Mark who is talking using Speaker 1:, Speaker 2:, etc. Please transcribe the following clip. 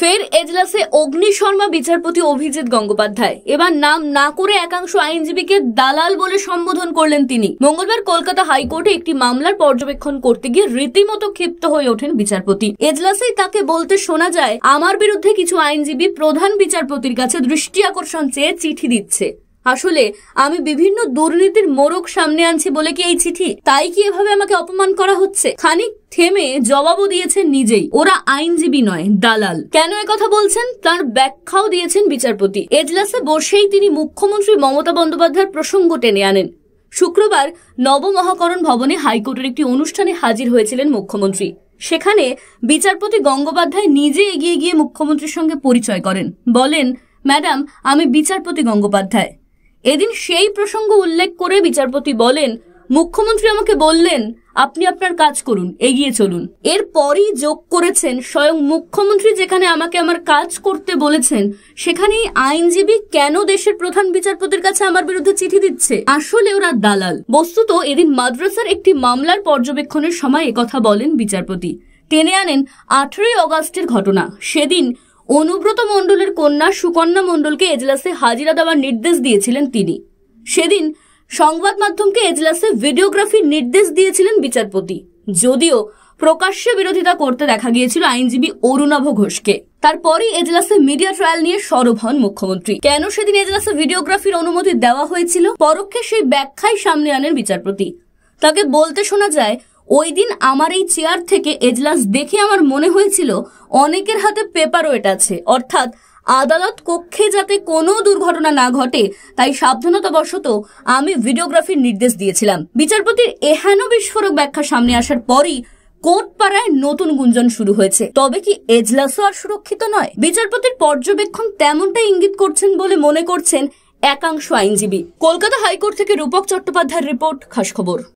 Speaker 1: ফের এজলাসে অগ্নি শর্মা বিচারপতি অভিজিৎ গঙ্গোপাধ্যায় এবার নাম না করে একাংশ আইনজীবীকে দালাল বলে সম্বোধন করলেন তিনি মঙ্গলবার কলকাতা হাইকোর্টে একটি মামলার পর্যবেক্ষণ করতে গিয়ে রীতিমতো ক্ষিপ্ত হয়ে ওঠেন বিচারপতি এজলাসেই তাকে বলতে শোনা যায় আমার বিরুদ্ধে কিছু আইনজীবী প্রধান বিচারপতির কাছে দৃষ্টি আকর্ষণ চেয়ে চিঠি দিচ্ছে আসলে আমি বিভিন্ন দুর্নীতির মোড়ক সামনে আনছি বলে কি এই চিঠি তাই কি এভাবে আমাকে অপমান করা হচ্ছে খানিক থেমে জবাবও দিয়েছেন নিজেই ওরা আইনজীবী নয় দালাল কেন কথা বলছেন তার ব্যাখ্যাও দিয়েছেন বিচারপতি এজলাসে বসেই তিনি মুখ্যমন্ত্রী মমতা বন্দ্যোপাধ্যায়ের প্রসঙ্গ টেনে আনেন শুক্রবার নবমহাকরণ ভবনে হাইকোর্টের একটি অনুষ্ঠানে হাজির হয়েছিলেন মুখ্যমন্ত্রী সেখানে বিচারপতি গঙ্গোপাধ্যায় নিজে এগিয়ে গিয়ে মুখ্যমন্ত্রীর সঙ্গে পরিচয় করেন বলেন ম্যাডাম আমি বিচারপতি গঙ্গোপাধ্যায় এদিন সেই প্রসঙ্গ উল্লেখ করে বিচারপতি বলেন মুখ্যমন্ত্রী আমাকে বললেন আপনি আপনার কাজ করুন এগিয়ে চলুন এরপরই যোগ করেছেন স্বয়ং মুখ্যমন্ত্রী যেখানে আমাকে আমার কাজ করতে বলেছেন সেখানেই আইনজীবী কেন দেশের প্রধান বিচারপতির কাছে আমার বিরুদ্ধে চিঠি দিচ্ছে আসলে ওরা দালাল বস্তুত এদিন মাদ্রাসার একটি মামলার পর্যবেক্ষণের সময় একথা বলেন বিচারপতি টেনে আনেন আঠেরোই অগাস্টের ঘটনা সেদিন অনুব্রত মণ্ডলের কন্যা সুকন্যা মণ্ডলকে এজলাসে হাজিরা দেওয়ার নির্দেশ দিয়েছিলেন তিনি সেদিন সংবাদ মাধ্যমকে এজলাসে ভিডিওগ্রাফির নির্দেশ দিয়েছিলেন বিচারপতি যদিও প্রকাশ্যে বিরোধিতা করতে দেখা গিয়েছিল আইনজীবী অরুণাভ ঘোষকে তারপরই এজলাসে মিডিয়া ট্রায়াল নিয়ে সরব হন মুখ্যমন্ত্রী কেন সেদিন এজলাসে ভিডিওগ্রাফির অনুমতি দেওয়া হয়েছিল পরোক্ষে সেই ব্যাখ্যাই সামনে আনেন বিচারপতি তাকে বলতে শোনা যায় ওই দিন আমার এই চেয়ার থেকে এজলাস দেখে আমার মনে হয়েছিল অনেকের হাতে পেপার ওয়েট আছে অর্থাৎ আদালত কক্ষে যাতে কোনো দুর্ঘটনা না ঘটে তাই সাবধানতাবশত আমি ভিডিওগ্রাফির নির্দেশ দিয়েছিলাম বিচারপতির এহেন বিস্ফোরক ব্যাখ্যা সামনে আসার পরই পাড়ায় নতুন গুঞ্জন শুরু হয়েছে তবে কি এজলাসও আর সুরক্ষিত নয় বিচারপতির পর্যবেক্ষণ তেমনটাই ইঙ্গিত করছেন বলে মনে করছেন একাংশ আইনজীবী কলকাতা হাইকোর্ট থেকে রূপক চট্টোপাধ্যায়ের রিপোর্ট খাস খবর